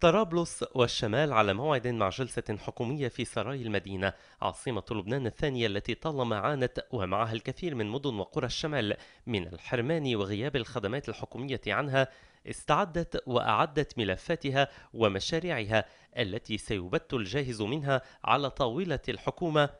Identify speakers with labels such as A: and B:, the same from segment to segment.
A: طرابلس والشمال على موعد مع جلسة حكومية في سراي المدينة عاصمة لبنان الثانية التي طالما عانت ومعها الكثير من مدن وقرى الشمال من الحرمان وغياب الخدمات الحكومية عنها استعدت وأعدت ملفاتها ومشاريعها التي سيبت الجاهز منها على طاولة الحكومة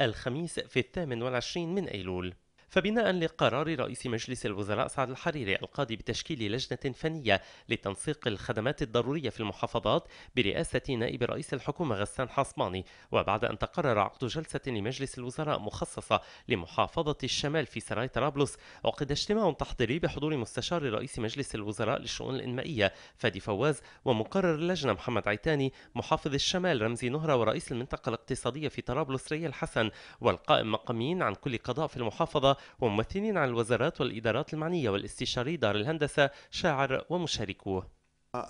A: الخميس في الثامن والعشرين من أيلول فبناء لقرار رئيس مجلس الوزراء سعد الحريري القاضي بتشكيل لجنة فنية لتنسيق الخدمات الضرورية في المحافظات برئاسة نائب رئيس الحكومة غسان حصماني وبعد أن تقرر عقد جلسة لمجلس الوزراء مخصصة لمحافظة الشمال في سراي طرابلس عقد اجتماع تحضيري بحضور مستشار رئيس مجلس الوزراء للشؤون الإنمائية فادي فواز ومقرر اللجنة محمد عيتاني محافظ الشمال رمزي نهرة ورئيس المنطقة الاقتصادية في طرابلس ريال الحسن والقائم مقاميين عن كل قضاء في المحافظة وممثلين عن الوزارات والإدارات المعنية والاستشاري دار الهندسة شاعر ومشاركوه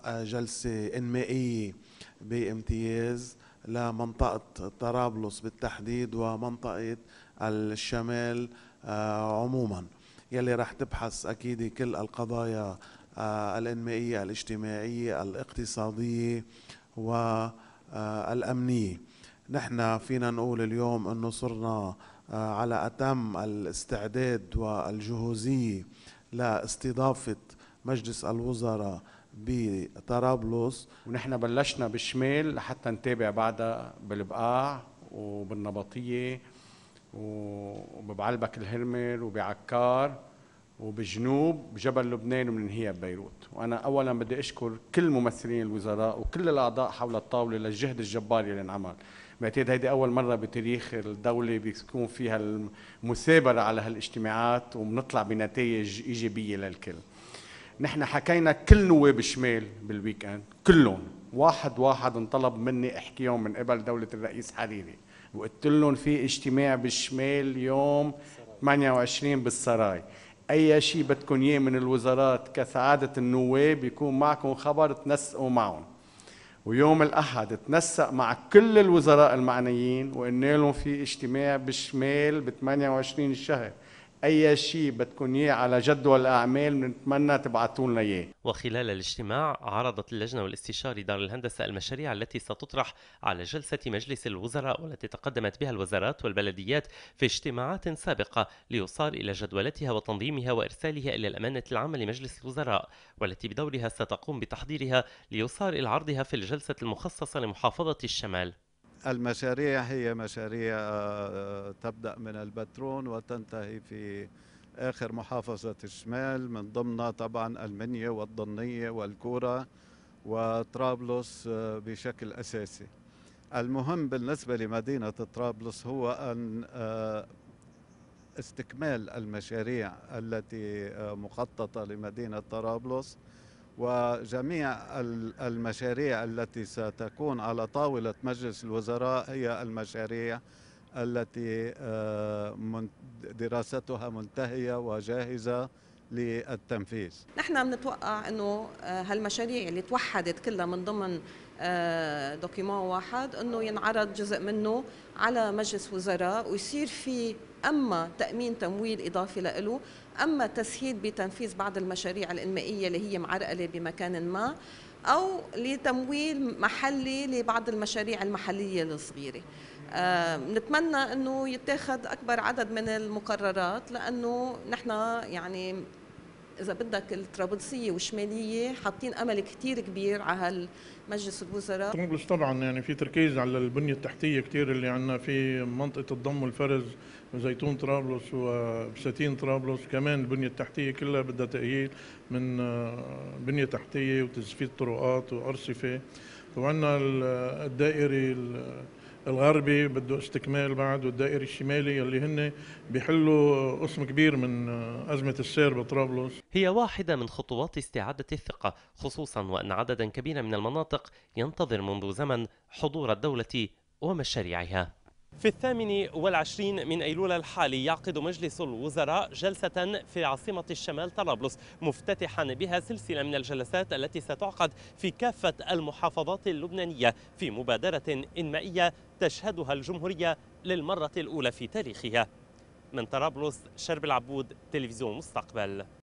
B: جلسة إنمائية بامتياز لمنطقة طرابلس بالتحديد ومنطقة الشمال آه، عموما يلي راح تبحث أكيد كل القضايا آه، الإنمائية الاجتماعية الاقتصادية والأمنية آه، نحن فينا نقول اليوم أنه صرنا آه، على أتم الاستعداد والجهوزية لاستضافة مجلس الوزراء بطرابلس ونحن بلشنا بالشمال لحتى نتابع بعدها بالبقاع
C: وبالنبطية وببعلبك الهرمل وبعكار وبجنوب بجبل لبنان ومننهيها ببيروت وأنا أولا بدي أشكر كل ممثلين الوزراء وكل الأعضاء حول الطاولة للجهد الجبار اللي انعمل بعتقد هيدي اول مره بتاريخ الدوله بيكون فيها المثابره على هالاجتماعات وبنطلع بنتائج ايجابيه للكل نحن حكينا كل نواب الشمال بالويك اند كلهم واحد واحد انطلب مني احكيهم من قبل دوله الرئيس حريري وقلت لهم في اجتماع بالشمال يوم 28 بالسراي اي شيء بدكم اياه من الوزارات كسعاده النواب يكون معكم خبر تنسقوا معهم ويوم الأحد تنسق مع كل الوزراء المعنيين وقلنا لهم في اجتماع بالشمال ب 28 الشهر اي شيء بدكم اياه على جدول الاعمال بنتمنى تبعتوا لنا اياه
A: وخلال الاجتماع عرضت اللجنه والاستشاري دار الهندسه المشاريع التي ستطرح على جلسه مجلس الوزراء والتي تقدمت بها الوزارات والبلديات في اجتماعات سابقه ليصار الى جدولتها وتنظيمها وارسالها الى الامانه العامه لمجلس الوزراء والتي بدورها ستقوم بتحضيرها ليصار الى عرضها في الجلسه المخصصه لمحافظه الشمال
D: المشاريع هي مشاريع آه، آه، تبدأ من البترون وتنتهي في آخر محافظة الشمال من ضمنها طبعا المنيا والضنية والكورة وطرابلس آه، بشكل أساسي المهم بالنسبة لمدينة طرابلس هو أن استكمال المشاريع التي مخططة لمدينة طرابلس وجميع المشاريع التي ستكون على طاولة مجلس الوزراء هي المشاريع التي آه، دراستها منتهية وجاهزة للتنفيذ
E: نحن بنتوقع انه آه، هالمشاريع اللي توحدت كلها من ضمن آه، دوكيمون واحد انه ينعرض جزء منه على مجلس وزراء ويصير في اما تامين تمويل اضافي له اما تسهيل بتنفيذ بعض المشاريع الانمائيه اللي هي معرقله بمكان ما او لتمويل محلي لبعض المشاريع المحليه الصغيره آه، نتمنى انه يتاخذ اكبر عدد من المقررات لانه نحن يعني اذا بدك الطرابلسيه والشماليه حاطين امل كثير كبير على هالمجلس الوزراء
C: طرابلس طبعا يعني في تركيز على البنيه التحتيه كثير اللي عندنا في منطقه الضم والفرز وزيتون طرابلس وبساتين طرابلس كمان البنيه التحتيه كلها بدها تاهيل من آه، بنيه تحتيه وتزفير طرقات وارصفه وعندنا الدائري الغربي بده استكمال بعد والدائري الشمالي اللي هن بيحلوا قسم كبير من
A: أزمة السير بطرابلس هي واحدة من خطوات استعادة الثقة خصوصا وأن عددا كبيرا من المناطق ينتظر منذ زمن حضور الدولة ومشاريعها في الثامن والعشرين من أيلول الحالي يعقد مجلس الوزراء جلسة في عاصمة الشمال طرابلس مفتتحا بها سلسلة من الجلسات التي ستعقد في كافة المحافظات اللبنانية في مبادرة إنمائية تشهدها الجمهورية للمرة الأولى في تاريخها من طرابلس شرب العبود تلفزيون مستقبل